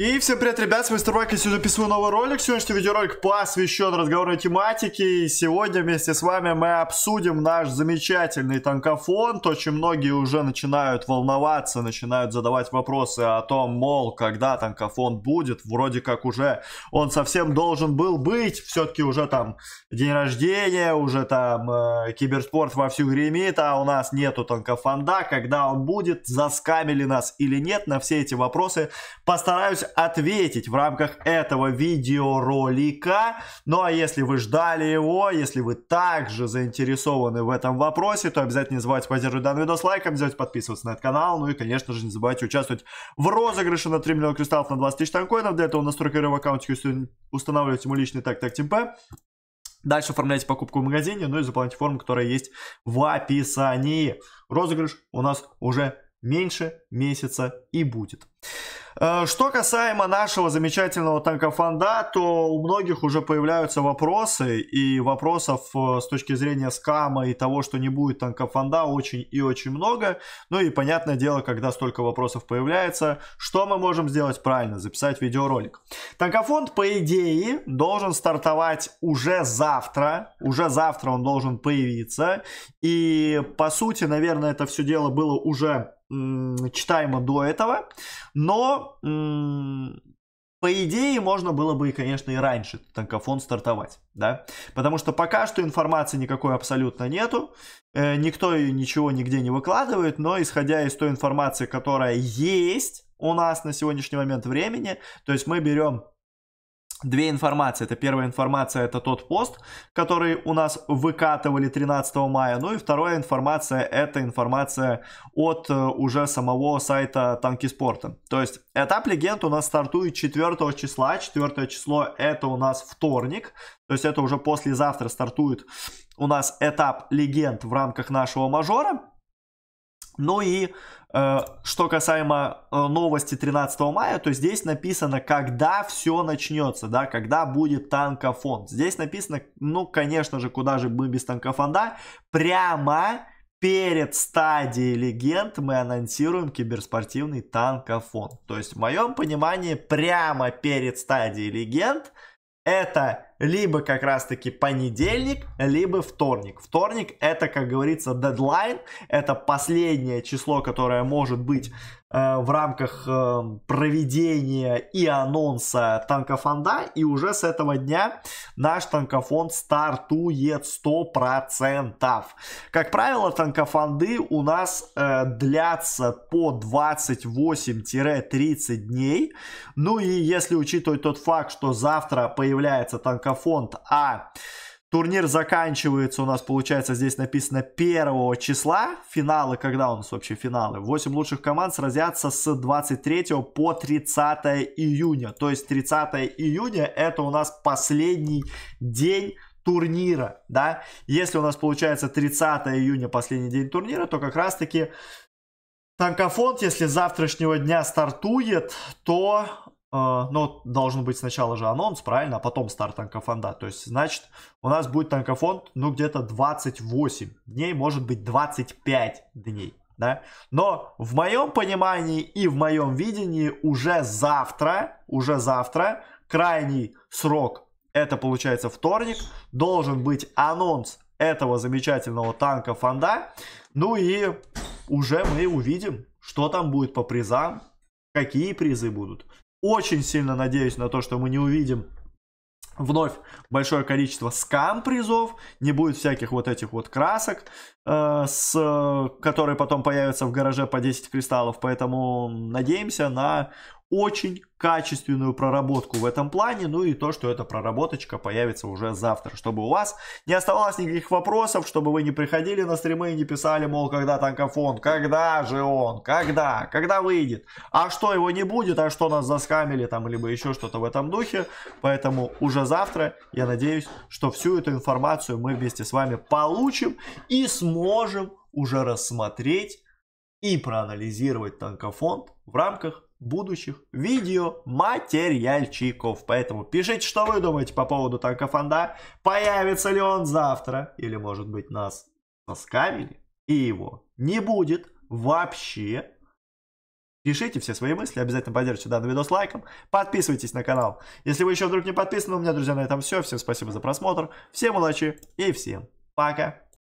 И всем привет, ребят, с вами Старбак, я сегодня записываю новый ролик. Сегодняшний видеоролик посвящен разговорной тематике. И сегодня вместе с вами мы обсудим наш замечательный танкофон. То, чем многие уже начинают волноваться, начинают задавать вопросы о том, мол, когда танкофон будет. Вроде как уже он совсем должен был быть. Все-таки уже там день рождения, уже там э, киберспорт вовсю гремит, а у нас нету танкофонда. Когда он будет, заскамили нас или нет, на все эти вопросы постараюсь ответить в рамках этого видеоролика. Ну а если вы ждали его, если вы также заинтересованы в этом вопросе, то обязательно не забывайте поддерживать данный видос лайком, не забывайте подписываться на этот канал, ну и, конечно же, не забывайте участвовать в розыгрыше на 3 миллиона кристаллов на 20 тысяч танкоинов. Для этого настройка в аккаунте устанавливайте ему личный так так типа. темпе. Дальше оформляйте покупку в магазине, ну и заполняйте форму, которая есть в описании. Розыгрыш у нас уже меньше месяца и будет. Э, что касаемо нашего замечательного танкофонда, то у многих уже появляются вопросы, и вопросов э, с точки зрения скама и того, что не будет танкофонда, очень и очень много. Ну и понятное дело, когда столько вопросов появляется, что мы можем сделать правильно? Записать видеоролик. Танкофонд, по идее, должен стартовать уже завтра. Уже завтра он должен появиться. И, по сути, наверное, это все дело было уже читаемо до этого, но по идее, можно было бы, конечно, и раньше танкофон стартовать, да? Потому что пока что информации никакой абсолютно нету, э, никто ничего нигде не выкладывает, но исходя из той информации, которая есть у нас на сегодняшний момент времени, то есть мы берем Две информации. Это первая информация, это тот пост, который у нас выкатывали 13 мая. Ну и вторая информация, это информация от э, уже самого сайта Танки Спорта. То есть этап легенд у нас стартует 4 числа. 4 число это у нас вторник. То есть это уже послезавтра стартует у нас этап легенд в рамках нашего мажора. Ну и э, что касаемо э, новости 13 мая, то здесь написано, когда все начнется, да, когда будет танкофон. Здесь написано, ну, конечно же, куда же мы без танкофонда, прямо перед стадией легенд мы анонсируем киберспортивный танкофон. То есть, в моем понимании, прямо перед стадией легенд это либо как раз-таки понедельник, либо вторник. Вторник это, как говорится, дедлайн, это последнее число, которое может быть Э, в рамках э, проведения и анонса танкофонда. И уже с этого дня наш танкофонд стартует 100%. Как правило, танкофонды у нас э, длятся по 28-30 дней. Ну и если учитывать тот факт, что завтра появляется танкофонд, а Турнир заканчивается у нас, получается, здесь написано 1 числа. Финалы, когда у нас вообще финалы? 8 лучших команд сразятся с 23 по 30 июня. То есть 30 июня это у нас последний день турнира, да. Если у нас получается 30 июня последний день турнира, то как раз таки Танкофонд, если завтрашнего дня стартует, то Э, но ну, должен быть сначала же анонс, правильно, а потом старт танкофонда. То есть, значит, у нас будет танкофонд, ну, где-то 28 дней, может быть, 25 дней, да. Но в моем понимании и в моем видении уже завтра, уже завтра, крайний срок, это получается вторник, должен быть анонс этого замечательного танка фонда. Ну и уже мы увидим, что там будет по призам, какие призы будут очень сильно надеюсь на то, что мы не увидим вновь большое количество скам призов, не будет всяких вот этих вот красок, э, с, э, которые потом появятся в гараже по 10 кристаллов, поэтому надеемся на очень качественную проработку в этом плане, ну и то, что эта проработочка появится уже завтра, чтобы у вас не оставалось никаких вопросов, чтобы вы не приходили на стримы и не писали, мол, когда танкофон, когда же он, когда, когда выйдет, а что его не будет, а что нас заскамили там, либо еще что-то в этом духе, поэтому уже завтра, я надеюсь, что всю эту информацию мы вместе с вами получим и сможем уже рассмотреть и проанализировать танкофонд в рамках будущих видео материальчиков. Поэтому пишите, что вы думаете по поводу танка танкофонда. Появится ли он завтра? Или, может быть, нас соскавили? И его не будет вообще. Пишите все свои мысли, обязательно поддержите данный видос лайком, подписывайтесь на канал. Если вы еще вдруг не подписаны, у меня, друзья, на этом все. Всем спасибо за просмотр, всем удачи и всем пока!